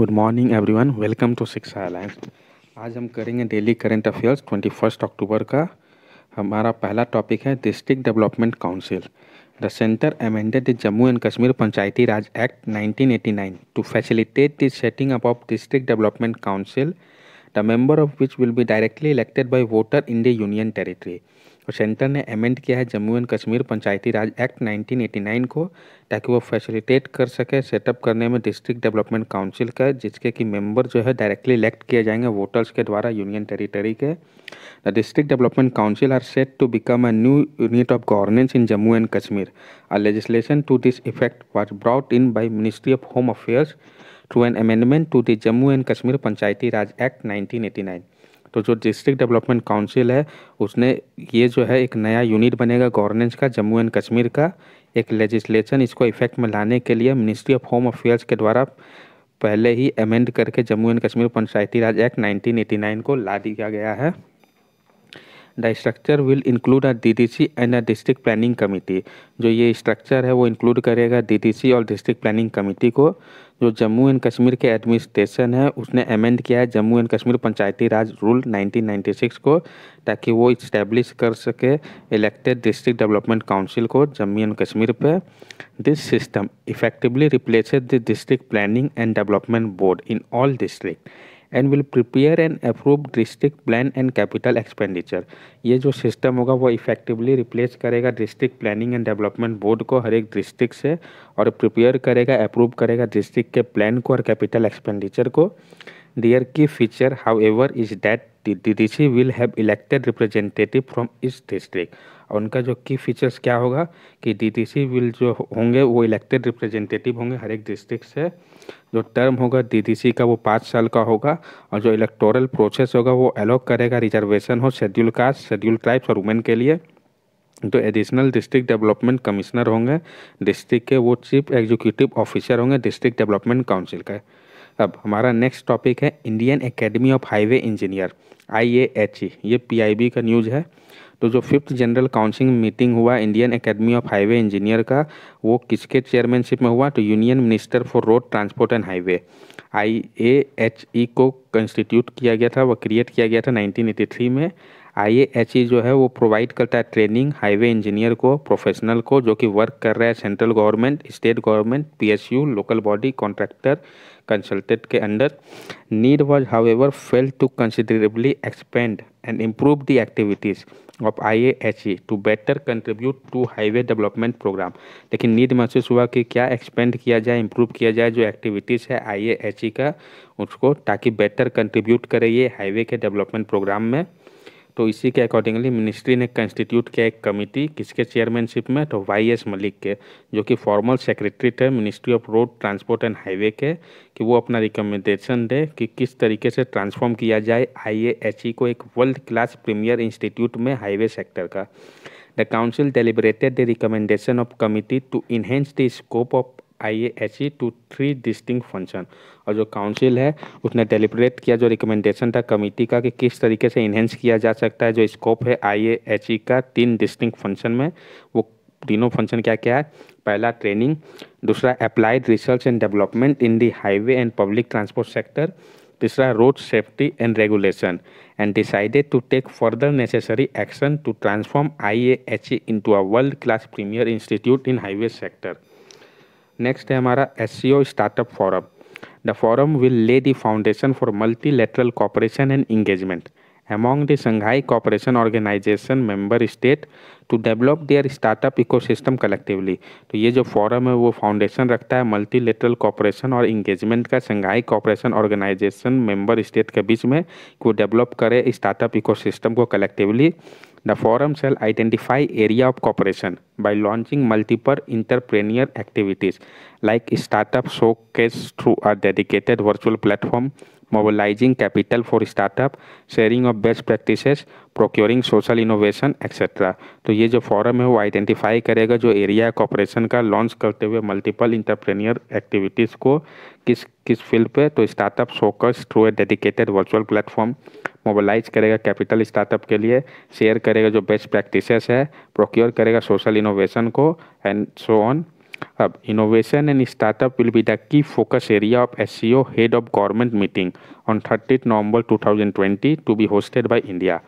Good morning everyone welcome to Shiksha alliance आज हम करेंगे daily current affairs twenty first October का हमारा पहला टॉपिक है district development council the centre amended the Jammu and Kashmir Panchayati Raj act 1989 to facilitate the setting up of district development council the member of which will be directly elected by voter in the union territory और centre ने amend किया है Jammu and Kashmir Panchayati Raj act 1989 को ताकि वो facilitate कर सके setup करने में डिस्ट्रिक्ट डेवलपमेंट काउंसिल का जिसके कि मेंबर जो है डायरेक्टली इलेक्ट किए जाएंगे वोटर्स के द्वारा यूनियन टेरिटरी के the district development council are set to become a new unit of governance in Jammu and Kashmir a legislation to this effect was brought in by ministry of home affairs through an amendment to the Jammu and Kashmir Panchayati Raj act nineteen तो जो district development council है उसने ये जो है एक नया unit बनेगा गवर्नेंस का जम्मू एंड कश्मीर का एक लेजिस्लेशन इसको इफेक्ट में लाने के लिए मिनिस्ट्री ऑफ होम अफेयर्स के द्वारा पहले ही अमेंड करके Jammu and Kashmir Panchayati Raj act nineteen को ला दिया गया है the structure will include a DDC and a district planning committee जो ये स्ट्रक्चर है वो इंक्लूड करेगा डीडीसी और डिस्ट्रिक्ट प्लानिंग कमेटी को जो जम्मू एंड कश्मीर के एडमिनिस्ट्रेशन है उसने अमेंड किया है जम्मू एंड कश्मीर पंचायती राज रूल 1996 को ताकि वो इस्टेब्लिश कर सके इलेक्टेड डिस्ट्रिक्ट डेवलपमेंट काउंसिल को जम्मू एंड कश्मीर पे this system effectively replaced the district planning and development board in all district and will prepare and approve district plan and capital expenditure ये जो system होगा वो इफेक्टिवली रिप्लेस करेगा district planning and development board को हर एक district से और प्रिपेयर करेगा अप्रूव करेगा डिस्ट्रिक्ट के प्लान को और कैपिटल एक्सपेंडिचर को Their key feature, however, is that DDC will have elected representative from इस डिस्ट्रिक्ट और उनका जो की फीचर्स क्या होगा कि डीडीसी विल जो होंगे वो इलेक्टेड रिप्रेजेंटेटिव होंगे हर एक डिस्ट्रिक्ट से जो टर्म होगा डीडीसी का वो पाँच साल का होगा और जो इलेक्टोरल प्रोसेस होगा वो अलाउ करेगा रिजर्वेशन हो शेड्यूल कास्ट शेड्यूल ट्राइब्स और वुमेन के लिए जो एडिशनल डिस्ट्रिक्ट डेवलपमेंट कमिश्नर होंगे डिस्ट्रिक्ट के वो चीफ एग्जीक्यूटिव ऑफिसर होंगे डिस्ट्रिक्ट डेवलपमेंट काउंसिल का अब हमारा नेक्स्ट टॉपिक है Indian academy of highway engineer I A H E ये पी का न्यूज़ है तो जो फिफ्थ जनरल काउंसिल मीटिंग हुआ Indian academy of highway engineer का वो किसके चेयरमैनशिप में हुआ तो union minister for road transport and highway I A H E को कंस्टिट्यूट किया गया था वो क्रिएट किया गया था 1983 में आई जो है वो प्रोवाइड करता है ट्रेनिंग हाईवे इंजीनियर को प्रोफेशनल को जो कि वर्क कर रहा है central government state government PSU local body contractor consultant के under need was however fail to considerably expand and improve the activities of I A to better contribute to highway development programme लेकिन need महसूस हुआ कि क्या expand किया जाए improve किया जाए जो एक्टिविटीज़ है आई e का उसको ताकि बेटर कंट्रीब्यूट करे ये हाईवे के डेवलपमेंट प्रोग्राम में तो इसी के अकॉर्डिंगली मिनिस्ट्री ने कंस्टिट्यूट किया एक कमेटी किसके चेयरमैनशिप में तो वाई एस मलिक के जो कि फॉर्मल सेक्रेटरी थे ministry of road transport and highway के कि वो अपना रिकमेंडेशन दे कि किस तरीके से ट्रांसफॉर्म किया जाए आई e को एक वर्ल्ड क्लास प्रीमियर इंस्टीट्यूट में हाईवे सेक्टर का the council deliberated the recommendation of committee to enhance the scope of I A H E to three distinct function और जो काउंसिल है उसने डेलीबरेट किया जो रिकमेंडेशन था कमेटी का कि किस तरीके से इन्हेंस किया जा सकता है जो स्कोप है आई ए एच ई का तीन डिस्टिंग फंक्शन में वो तीनों फंक्शन क्या क्या है पहला ट्रेनिंग दूसरा applied research and development in the highway and public transport sector तीसरा road safety and regulation and decided to take further necessary action to transform I A H E into a world class premier institute in highway sector next है हमारा S C O startup forum the forum will lay the foundation for multilateral cooperation and engagement among the Shanghai cooperation organisation member state to develop their startup system collectively तो ये जो forum है वो foundation रखता है multilateral cooperation और engagement का Shanghai cooperation organisation member state के बीच में कि वो डेवलप करे स्टार्टअप इको सिस्टम को collectively The forum shall identify area of cooperation by launching multiple entrepreneur activities like startup showcase through a dedicated virtual platform, mobilizing capital for startup, sharing of best practices, procuring social innovation etcetera तो ये जो forum है वो identify करेगा जो area corporation का launch करते हुए मल्टीपल इंटरप्रेन्यर एक्टिविटीज़ को किस किस फील्ड पे तो startup showcase through a dedicated virtual platform mobilise करेगा कैपिटल स्टार्टअप के लिए शेयर करेगा जो बेस्ट प्रैक्टिसेस है प्रोक्योर करेगा सोशल इनोवेशन को एंड सो ऑन अब innovation and startup will be the key focus area of S head of government meeting on thirty November 2020 to be hosted by India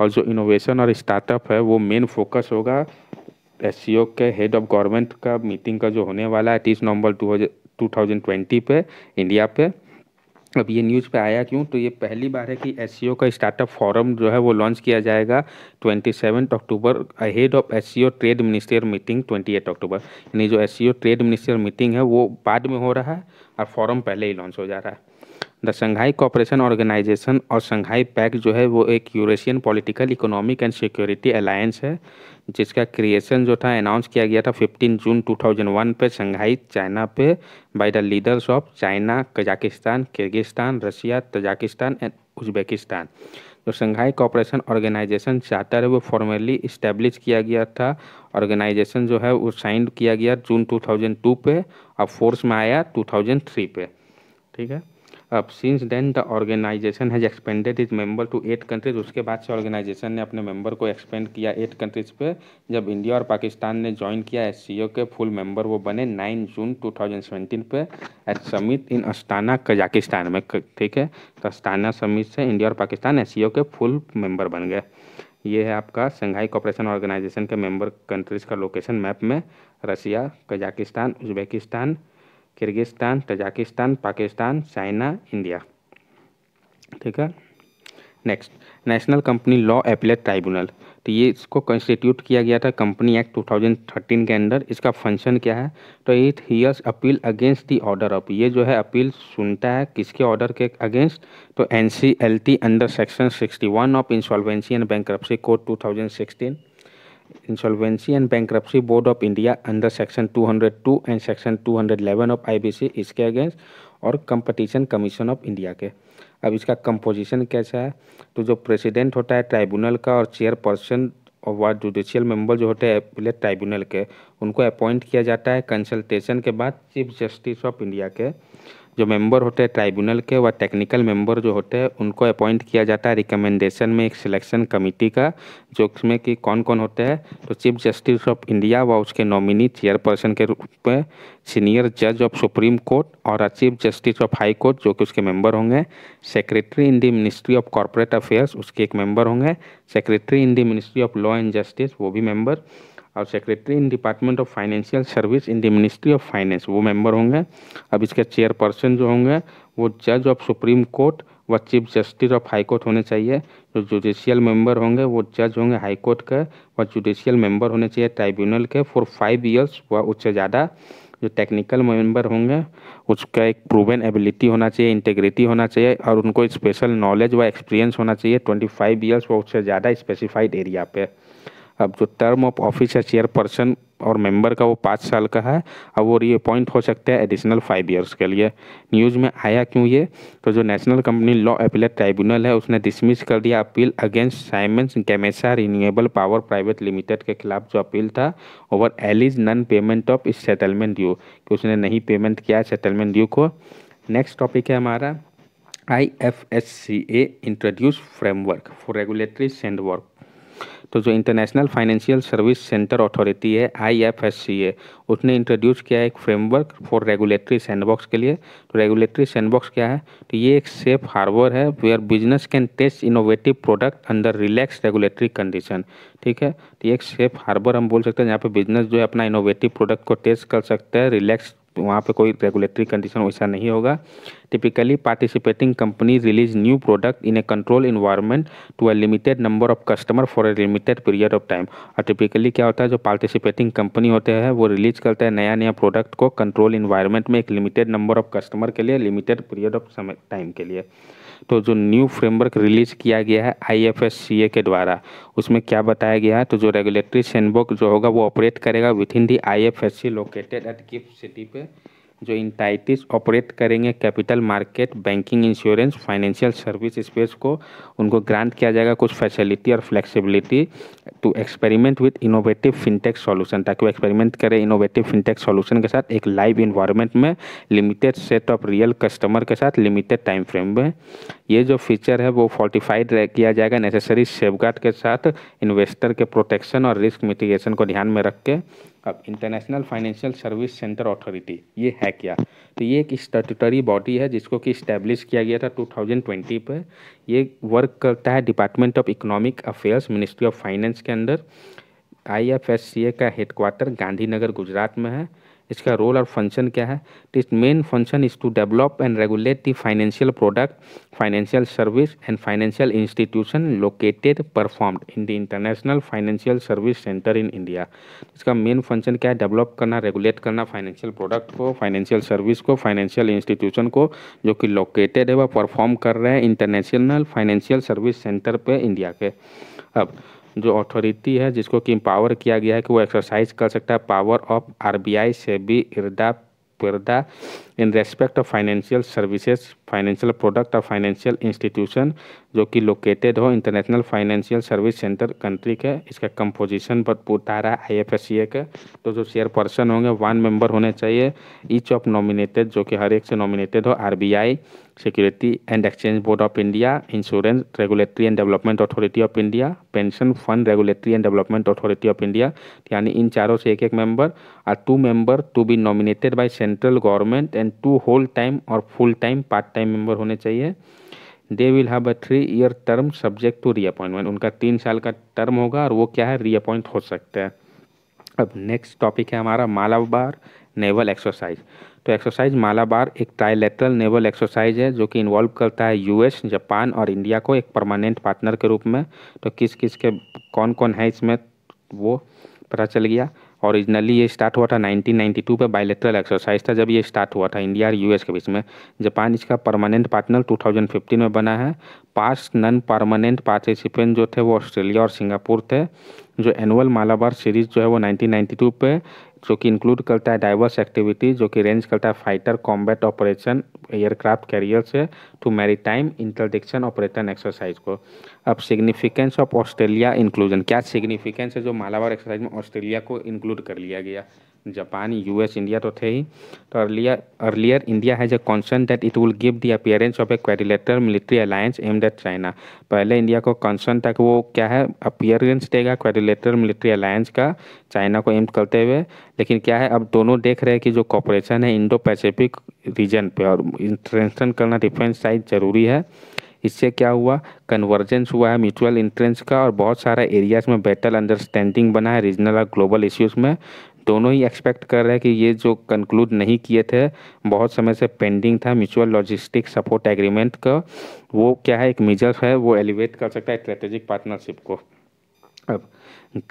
और जो innovation और startup है वो main focus होगा S e के head of government का meeting का जो होने वाला है तीस नवंबर टू 2020 पे इंडिया पे अब ये न्यूज़ पे आया क्यों तो ये पहली बार है कि एस e का स्टार्टअप फोरम जो है वो लॉन्च किया जाएगा twenty October ahead of S trade minister meeting twenty eight October यानी जो एस ट्रेड मिनिस्टर मीटिंग है वो बाद में हो रहा है और फॉरम पहले ही लॉन्च हो जा रहा है द शंघाई कॉपरेशन ऑर्गेनाइजेशन और शंघाई पैक जो है वो एक Eurasian political economic and security alliance है जिसका क्रिएशन जो था अनाउंस किया गया था 15 जून 2001 पे शंघाई चाइना पे by the leaders of China Kazakhstan Kyrgyzstan Russia Tajikistan and Uzbekistan जो शंघाई कॉपरेशन ऑर्गेनाइजेशन चार्टर है वो फॉर्मली इस्टेब्लिश किया गया था ऑर्गेनाइजेशन जो है वो साइन किया गया जून 2002 पे और फोर्स में आया 2003 पे ठीक है अब since then the organisation has expanded its member to eight countries उसके बाद से ऑर्गेनाइजेशन ने अपने मेंबर को एक्सपेंड किया एट कंट्रीज पे जब इंडिया और पाकिस्तान ने ज्वाइन किया एस के फुल मेंबर वो बने nine June two thousand seventeen पे at summit in Astana Kazakhstan में ठीक है तो अस्ताना समिट से इंडिया और पाकिस्तान एस के फुल मेंबर बन गए ये है आपका शंघाई कॉपरेशन ऑर्गेनाइजेशन के मेंबर कंट्रीज़ का लोकेशन मैप में Russia Kazakhstan Uzbekistan Kyrgyzstan Tajikistan Pakistan China India ठीक है next national company law appellate tribunal तो ये इसको कंस्टिट्यूट किया गया था कंपनी एक्ट 2013 के अंदर इसका फंक्शन क्या है तो it hears appeal against the order of ये जो है अपील सुनता है किसके ऑर्डर के अगेंस्ट तो an under section 61 of insolvency and bank code 2016 insolvency and Bankruptcy board of India under section 202 and section 211 of IBC इसके अगेंस्ट और कंपटीशन कमीशन ऑफ इंडिया के अब इसका कंपोजिशन कैसा है तो जो प्रेसिडेंट होता है ट्राइब्यूनल का और चेयरपर्सन और वार्ड जुडिशियल मेंबर जो होते हैं पहले ट्राइब्यूनल के उनको अपॉइंट किया जाता है कंसल्टेशन के बाद चीफ जस्टिस ऑफ इंडिया के जो मेंबर होते हैं ट्राइब्यूनल के व टेक्निकल मेंबर जो होते हैं उनको अपॉइंट किया जाता है रिकमेंडेशन में एक सिलेक्शन कमेटी का जो उसमें कि कौन कौन होते हैं तो चीफ जस्टिस ऑफ इंडिया व उसके नॉमिनी चेयरपर्सन के रूप में सीनियर जज ऑफ सुप्रीम कोर्ट और chief justice of high court जो कि उसके मेंबर होंगे secretary in the ministry of corporate affairs उसके एक मेंबर होंगे secretary in the ministry of law and justice वो भी मेंबर और secretary in department of financial service in the ministry of finance वो मेंबर होंगे अब इसके चेयरपर्सन जो होंगे वो जज ऑफ सुप्रीम कोर्ट व chief justice of high court होने चाहिए जो जुडिशियल मेंबर होंगे वो जज होंगे हाई कोर्ट के व जुडिशियल मेंबर होने चाहिए ट्राइब्यूनल के फॉर फाइव ईयर्स व उससे ज़्यादा जो टेक्निकल मेंबर होंगे उसका एक प्रूवन एबिलिटी होना चाहिए इंटेग्रिटी होना चाहिए और उनको स्पेशल नॉलेज व एक्सपीरियंस होना चाहिए ट्वेंटी फाइव ईयर्स व उससे ज़्यादा स्पेसिफाइड एरिया पर अब जो टर्म ऑफ ऑफिस या चेयरपर्सन और मेंबर का वो पाँच साल का है अब वो रीअपॉइंट हो सकता है एडिशनल फाइव इयर्स के लिए न्यूज़ में आया क्यों ये तो जो national company law appellate tribunal है उसने डिसमिस कर दिया appeal against Siemens Gamesa renewable power private limited के खिलाफ जो अपील था over alleged non payment of its settlement due कि उसने नहीं पेमेंट किया सेटलमेंट ड्यू को नेक्स्ट टॉपिक है हमारा I F S C A introduce framework for regulatory sandbox तो जो international financial service centre authority है आईएफएससी है उसने इंट्रोड्यूस किया है एक फ्रेमवर्क फॉर रेगुलेटरी सैंडबॉक्स के लिए तो रेगुलेटरी सैंडबॉक्स क्या है तो ये एक सेफ हार्बर है where business can test innovative product under relax regulatory condition ठीक है तो ये एक सेफ हार्बर हम बोल सकते हैं जहाँ पे बिजनेस जो है अपना इनोवेटिव प्रोडक्ट को टेस्ट कर सकता है रिलैक्स वहाँ पे कोई रेगुलेटरी कंडीशन वैसा नहीं होगा typically participating company release new product in a control environment to a limited number of customer for a limited period of time और टिपिकली क्या होता है जो पार्टिसिपेटिंग कंपनी होते हैं वो रिलीज करते हैं नया नया प्रोडक्ट को कंट्रोल इन्वायरमेंट में एक लिमिटेड नंबर ऑफ कस्टमर के लिए लिमिटेड पीरियड ऑफ समय टाइम के लिए तो जो न्यू फ्रेमवर्क रिलीज किया गया है आई के द्वारा उसमें क्या बताया गया है तो जो रेगुलेटरी सैंडबॉक्स जो होगा वो ऑपरेट करेगा within the I located at GIFT City पे जो इंटाइटिस ऑपरेट करेंगे capital market banking insurance financial service space को उनको ग्रांट किया जाएगा कुछ फैसिलिटी और flexibility to experiment with innovative fintech solution ताकि वो एक्सपेरिमेंट करें इनोवेटिव फिनटेक सॉल्यूशन के साथ एक लाइव इन्वायरमेंट में limited set of real customer के साथ लिमिटेड टाइम फ्रेम में ये जो फीचर है वो फोर्टिफाइड किया जाएगा नेसेसरी सेफ के साथ इन्वेस्टर के प्रोटेक्शन और रिस्क मिटिगेशन को ध्यान में रख के कब international financial service centre authority ये है क्या तो ये एक स्टेटूटरी बॉडी है जिसको कि इस्टेब्लिश किया गया था 2020 पे ये वर्क करता है department of economic affairs ministry of finance के अंदर आई का हेडक्वार्टर गांधीनगर गुजरात में है इसका रोल और फंक्शन क्या है its main function is to develop and regulate the financial product financial service and financial institution located performed in the international financial service centre in India इसका मेन फंक्शन क्या है develop करना regulate करना financial product को financial service को financial institution को जो कि लोकेटेड है वह परफॉर्म कर रहे हैं इंटरनेशनल फाइनेंशियल सर्विस सेंटर पर इंडिया के अब जो अथॉरिटी है जिसको कि इम्पावर किया गया है कि वो एक्सरसाइज कर सकता है पावर ऑफ आरबीआई से भी इर्दा पर्दा in respect of financial services financial product और फाइनेंशियल इंस्टीट्यूशन जो कि लोकेटेड हो international financial service centre country के इसका कंपोजिशन पर पूरा रहा है आई एफ एस सी ए का तो जो शेयर पर्सन होंगे वन मेंबर होने चाहिए ईच ऑफ नॉमिनेटेड जो कि हर एक से नॉमिनेटेड हो R B I Security and Exchange Board of India, Insurance Regulatory and Development Authority of India, Pension Fund Regulatory and Development Authority of India यानी इन चारों से एक एक मेंबर और two member to be nominated by central government and two whole time और full time part time member होने चाहिए they will have a three year term subject to reappointment उनका तीन साल का टर्म होगा और वो क्या है रीअपॉइंट हो सकता है अब नेक्स्ट टॉपिक है हमारा मालाबार नेवल एक्सरसाइज तो एक्सरसाइज मालाबार एक ट्राइलेटरल नेवल एक्सरसाइज है जो कि इन्वॉल्व करता है यूएस जापान और इंडिया को एक परमानेंट पार्टनर के रूप में तो किस किस के कौन कौन है इसमें वो पता चल गया ओरिजिनली ये स्टार्ट हुआ था 1992 पे बायलेटरल एक्सरसाइज था जब ये स्टार्ट हुआ था इंडिया और यूएस के बीच में जापान इसका परमानेंट पार्टनर 2015 में बना है पास नन परमानेंट पार्टिसिपेंट जो थे वो ऑस्ट्रेलिया और सिंगापुर थे जो एनुअल मालाबार सीरीज़ जो है वो 1992 पे जो कि इंक्लूड करता है डाइवर्स एक्टिविटीज जो कि रेंज करता है fighter combat operation aircraft carrier से to maritime interdiction operation exercise को अब सिग्निफिकेंस ऑफ ऑस्ट्रेलिया इंक्लूजन क्या सिग्निफिकेंस है जो मालावार एक्सरसाइज में ऑस्ट्रेलिया को इंक्लूड कर लिया गया जापान यूएस इंडिया तो थे ही तो earlier earlier India has a concern that it will give the appearance of a quadrilateral military alliance aim that China पहले इंडिया को कॉन्सन था कि वो क्या है अपियरेंस देगा क्वेरिलेटर मिलिट्री अलायंस का चाइना को एम करते हुए लेकिन क्या है अब दोनों देख रहे हैं कि जो कॉपरेशन है इंडो पैसिफिक रीजन पर और इंटरेंशन करना डिफेंस साइड ज़रूरी है इससे क्या हुआ कन्वर्जेंस हुआ है म्यूचुअल इंटरेंस का और बहुत सारा एरियाज में बेटर अंडरस्टैंडिंग बना है रीजनल और ग्लोबल इश्यूज़ में दोनों ही एक्सपेक्ट कर रहे हैं कि ये जो कंक्लूड नहीं किए थे बहुत समय से पेंडिंग था म्यूचुअल लॉजिस्टिक सपोर्ट एग्रीमेंट का वो क्या है एक मेजर है वो एलिवेट कर सकता है स्ट्रेटेजिक पार्टनरशिप को अब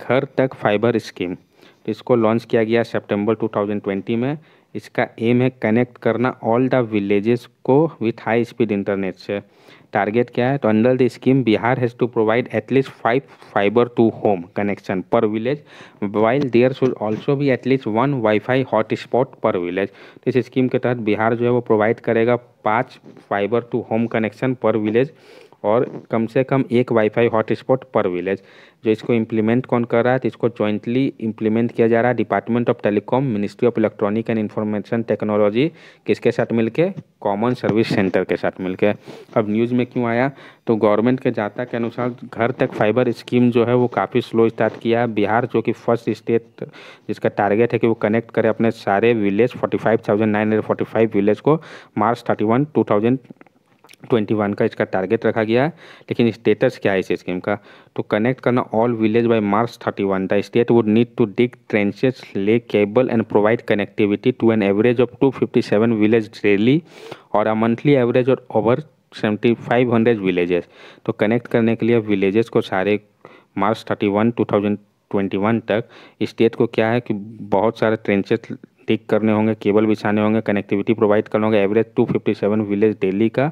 घर तक फाइबर स्कीम इसको लॉन्च किया गया सितंबर 2020 में इसका एम है कनेक्ट करना ऑल द विलेजेस को विथ हाई स्पीड इंटरनेट से टारगेट क्या है तो under the scheme Bihar has to provide at least five fibre to home connection per village while there should also भी at least one WiFi hotspot per village इस scheme के तहत बिहार जो है वो प्रोवाइड करेगा पाँच fibre to home connection per village और कम से कम एक वाईफाई हॉटस्पॉट पर विलेज जो इसको इम्प्लीमेंट कौन कर रहा है तो इसको जॉइंटली इम्प्लीमेंट किया जा रहा है department of telecom ministry of electronic and information technology किसके साथ मिलके कॉमन सर्विस सेंटर के साथ मिलके अब न्यूज़ में क्यों आया तो गवर्नमेंट के जाता के अनुसार घर तक फाइबर स्कीम जो है वो काफ़ी स्लो स्टार्ट किया है बिहार जो कि फर्स्ट स्टेट जिसका टारगेट है कि वो कनेक्ट करे अपने सारे village forty five thousand nine hundred forty five village को March thirty one two thousand twenty one का इसका टारगेट रखा गया है लेकिन स्टेटस क्या है इस स्कीम का तो कनेक्ट करना all village by March thirty one the state would need to dig trenches lay cable and provide connectivity to an average of two fifty seven village daily और अ मंथली एवरेज और over seventy five hundred villages तो connect करने के लिए villages को सारे March thirty one two thousand twenty one तक state को क्या है कि बहुत सारे ट्रेंचेस ठीक करने होंगे केबल बिछाने होंगे कनेक्टिविटी प्रोवाइड करना होगा एवरेज 257 विलेज डेली का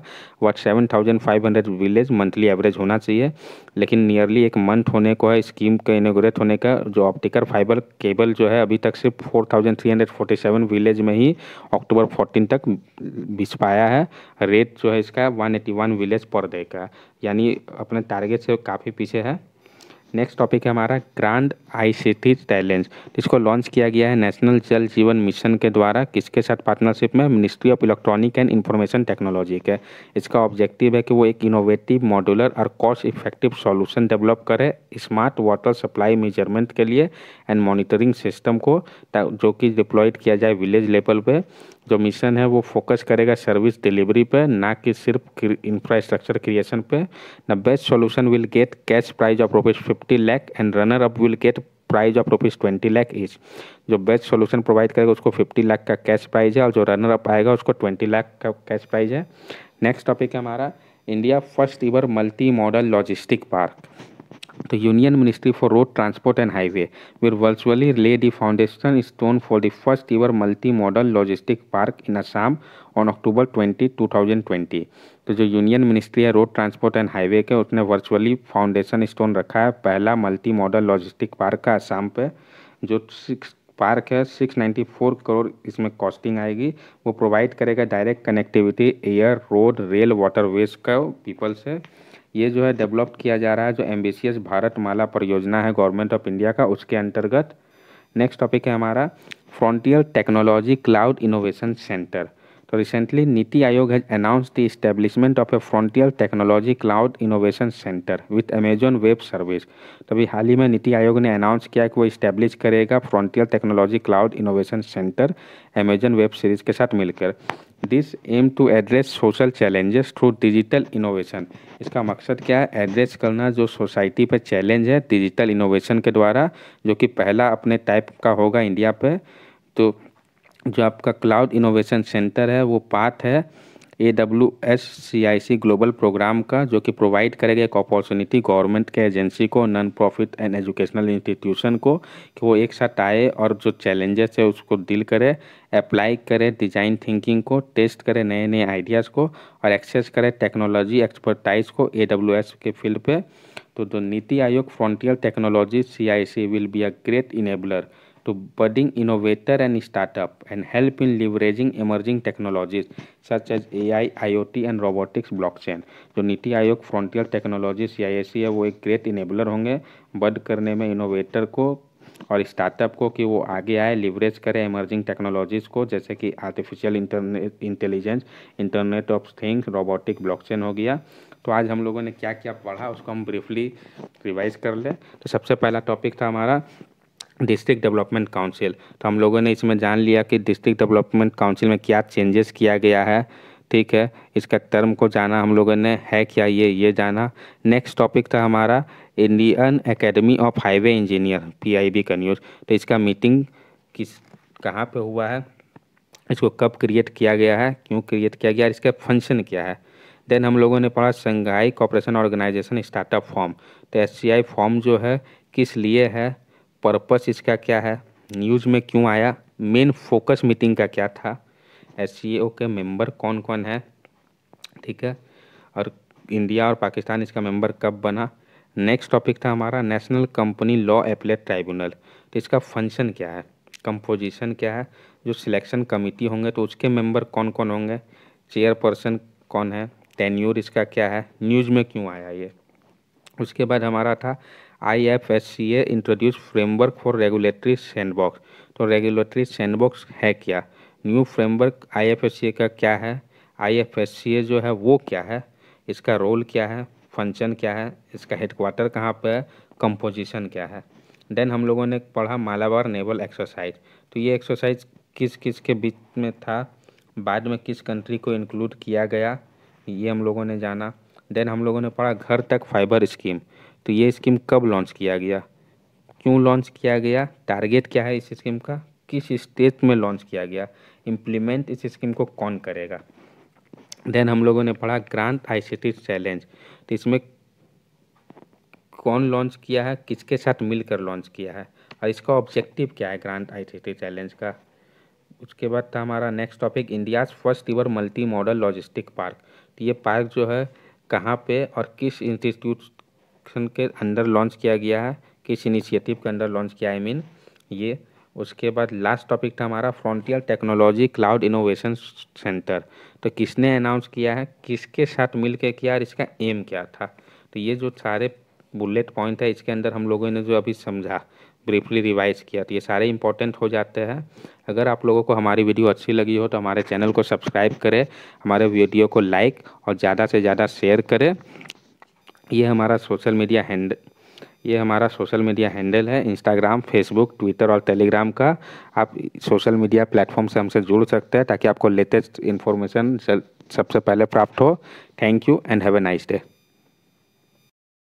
वट 7500 विलेज मंथली एवरेज होना चाहिए लेकिन नियरली एक मंथ होने को है स्कीम का इनोग्रेट होने का जो ऑप्टिकल फाइबर केबल जो है अभी तक सिर्फ 4347 विलेज में ही अक्टूबर 14 तक बिछ पाया है रेट जो है इसका 181 विलेज पर डे का यानी अपने टारगेट से काफ़ी पीछे है नेक्स्ट टॉपिक है हमारा ग्रांड आईसीटी चैलेंज जिसको लॉन्च किया गया है नेशनल जल जीवन मिशन के द्वारा किसके साथ पार्टनरशिप में ministry of electronic and information technology के इसका ऑब्जेक्टिव है कि वो एक इनोवेटिव मॉड्यूलर और कॉस्ट इफेक्टिव सॉल्यूशन डेवलप करे स्मार्ट वाटर सप्लाई मेजरमेंट के लिए एंड मॉनिटरिंग सिस्टम को जो कि डिप्लॉयड किया जाए विलेज लेवल पे जो मिशन है वो फोकस करेगा सर्विस डिलीवरी पे ना कि सिर्फ इंफ्रास्ट्रक्चर क्रिएशन पे the best solution will get cash prize of rupees fifty lakh and runner up will get prize of rupees twenty lakh is जो बेस्ट सोल्यूशन प्रोवाइड करेगा उसको फिफ्टी लाख का कैश प्राइज है और जो रनर अप आएगा उसको ट्वेंटी लाख का कैश प्राइज है नेक्स्ट टॉपिक है हमारा India first ever multi modal logistic park the union ministry for road transport and highway will virtually lay the foundation stone for the first ever multi modal logistic park in Assam on October twenty two thousand twenty तो जो union ministry है road transport and highway के उसने virtually foundation stone रखा है पहला multi modal logistic park का असाम पे जो सिक्स पार्क है सिक्स नाइन्टी फोर करोड़ इसमें कॉस्टिंग आएगी वो प्रोवाइड करेगा direct connectivity air road rail water west का पीपल से ये जो है डेवलप किया जा रहा है जो एम्बिशियस भारत माला परियोजना है गवर्नमेंट ऑफ इंडिया का उसके अंतर्गत नेक्स्ट टॉपिक है हमारा frontier technology cloud innovation centre तो recently NITI Aayog has announce the establishment of a frontier technology cloud innovation centre with Amazon web service तो अभी हाल ही में नीति आयोग ने अनाउंस किया कि वो इस्टेब्लिश करेगा frontier technology cloud innovation centre Amazon web series के साथ मिलकर this aim to address social challenges through digital innovation इसका मकसद क्या है एड्रेस करना जो सोसाइटी पर चैलेंज है डिजिटल इनोवेशन के द्वारा जो कि पहला अपने टाइप का होगा इंडिया पे तो जो आपका क्लाउड इनोवेशन सेंटर है वो पाथ है A W S C I C global programme का जो कि प्रोवाइड करेगा एक अपॉर्चुनिटी गवर्नमेंट के एजेंसी को non profit and educational institution को कि वो एक साथ आए और जो चैलेंजेस है उसको डील करे अप्लाई करे डिजाइन थिंकिंग को टेस्ट करे नए नए आइडियाज़ को और एक्सेस करे टेक्नोलॉजी एक्सपर्टाइज को ए डब्ल्यू एस के फील्ड पे तो जो NITI Aayog frontier technology C I C will be a great enabler to budding innovator and startup and help in leveraging emerging technologies such as AI, IoT and robotics blockchain. जो NITI Aayog frontier technology सी है वो एक great enabler होंगे बड करने में innovator को और startup को कि वो आगे आए लिवरेज करें इमर्जिंग टेक्नोलॉजीज़ को जैसे कि artificial internet intelligence internet of things robotic blockchain हो गया तो आज हम लोगों ने क्या क्या पढ़ा उसको हम ब्रीफली रिवाइज कर लें तो सबसे पहला टॉपिक था हमारा डिस्ट्रिक्ट डेवलपमेंट काउंसिल तो हम लोगों ने इसमें जान लिया कि डिस्ट्रिक्ट डेवलपमेंट काउंसिल में क्या चेंजेस किया गया है ठीक है इसका टर्म को जाना हम लोगों ने है क्या ये ये जाना नेक्स्ट टॉपिक था हमारा Indian academy of highway engineer PIB का न्यूज़ तो इसका मीटिंग किस कहाँ पे हुआ है इसको कब क्रिएट किया गया है क्यों क्रिएट किया गया है इसका फंक्शन क्या है देन हम लोगों ने पढ़ा Shanghai cooperation organisation startup forum तो एस फॉर्म जो है किस लिए है पर्पस इसका क्या है न्यूज़ में क्यों आया मेन फोकस मीटिंग का क्या था एस e के मेंबर कौन कौन है ठीक है और इंडिया और पाकिस्तान इसका मेंबर कब बना नेक्स्ट टॉपिक था हमारा national company law appellate tribunal तो इसका फंक्शन क्या है कंपोजिशन क्या है जो सिलेक्शन कमेटी होंगे तो उसके मेंबर कौन कौन होंगे चेयरपर्सन कौन है टेन्यूर इसका क्या है न्यूज़ में क्यों आया ये उसके बाद हमारा था I F S C A introduce framework for regulatory sandbox तो रेगुलेटरी सैंडबॉक्स है क्या new framework I F S C A का क्या है आई एफ एस सी ए जो है वो क्या है इसका रोल क्या है फंक्शन क्या है इसका हेडक्वार्टर कहाँ पर है कंपोजिशन क्या है देन हम लोगों ने पढ़ा मालाबार नेवल एक्सरसाइज तो ये एक्सरसाइज किस किस के बीच में था बाद में किस कंट्री को इंक्लूड किया गया ये हम लोगों ने जाना देन हम लोगों ने पढ़ा घर तक फाइबर स्कीम तो ये स्कीम कब लॉन्च किया गया क्यों लॉन्च किया गया टारगेट क्या है इस स्कीम का किस स्टेट में लॉन्च किया गया इम्प्लीमेंट इस स्कीम को कौन करेगा देन हम लोगों ने पढ़ा ग्रांट आईसीटी चैलेंज तो इसमें कौन लॉन्च किया है किसके साथ मिलकर लॉन्च किया है और इसका ऑब्जेक्टिव क्या है ग्रांट आईसीटी चैलेंज का उसके बाद था हमारा next topic India's first ever multi modal logistic park तो ये पार्क जो है कहाँ पे और किस इंस्टीट्यूट एक्शन के अंडर लॉन्च किया गया है किस इनिशिएटिव के अंडर लॉन्च किया आई I मीन mean, ये उसके बाद लास्ट टॉपिक था हमारा frontier technology cloud innovation centre तो किसने अनाउंस किया है किसके साथ मिल के किया और इसका एम क्या था तो ये जो सारे बुलेट पॉइंट है इसके अंदर हम लोगों ने जो अभी समझा ब्रीफली रिवाइज किया तो ये सारे इंपॉर्टेंट हो जाते हैं अगर आप लोगों को हमारी वीडियो अच्छी लगी हो तो हमारे चैनल को सब्सक्राइब करें हमारे वीडियो को लाइक और ज़्यादा से ज़्यादा शेयर करें ये हमारा सोशल मीडिया हैंड ये हमारा सोशल मीडिया हैंडल है इंस्टाग्राम फेसबुक ट्विटर और टेलीग्राम का आप सोशल मीडिया प्लेटफॉर्म से हमसे जुड़ सकते हैं ताकि आपको लेटेस्ट इन्फॉर्मेशन सबसे पहले प्राप्त हो thank you and have a nice day